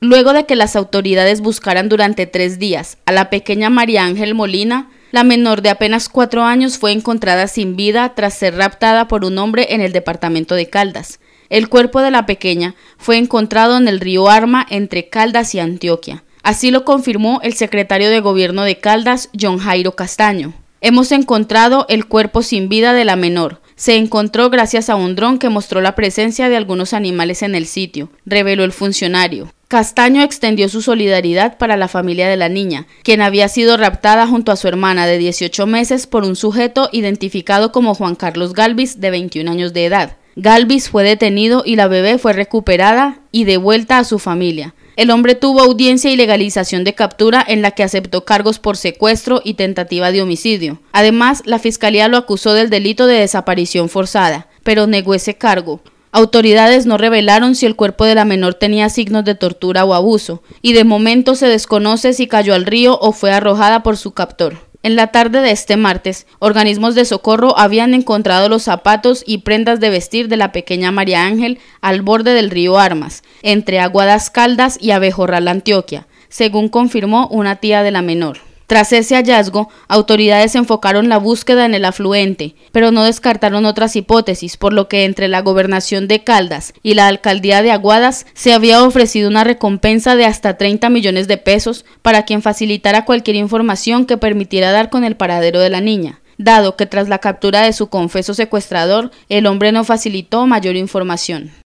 Luego de que las autoridades buscaran durante tres días a la pequeña María Ángel Molina, la menor de apenas cuatro años fue encontrada sin vida tras ser raptada por un hombre en el departamento de Caldas. El cuerpo de la pequeña fue encontrado en el río Arma entre Caldas y Antioquia. Así lo confirmó el secretario de gobierno de Caldas, John Jairo Castaño. Hemos encontrado el cuerpo sin vida de la menor. Se encontró gracias a un dron que mostró la presencia de algunos animales en el sitio, reveló el funcionario. Castaño extendió su solidaridad para la familia de la niña, quien había sido raptada junto a su hermana de 18 meses por un sujeto identificado como Juan Carlos Galvis, de 21 años de edad. Galvis fue detenido y la bebé fue recuperada y devuelta a su familia. El hombre tuvo audiencia y legalización de captura en la que aceptó cargos por secuestro y tentativa de homicidio. Además, la fiscalía lo acusó del delito de desaparición forzada, pero negó ese cargo. Autoridades no revelaron si el cuerpo de la menor tenía signos de tortura o abuso, y de momento se desconoce si cayó al río o fue arrojada por su captor. En la tarde de este martes, organismos de socorro habían encontrado los zapatos y prendas de vestir de la pequeña María Ángel al borde del río Armas, entre Aguadas Caldas y Abejorral, Antioquia, según confirmó una tía de la menor. Tras ese hallazgo, autoridades enfocaron la búsqueda en el afluente, pero no descartaron otras hipótesis, por lo que entre la gobernación de Caldas y la alcaldía de Aguadas se había ofrecido una recompensa de hasta 30 millones de pesos para quien facilitara cualquier información que permitiera dar con el paradero de la niña dado que tras la captura de su confeso secuestrador, el hombre no facilitó mayor información.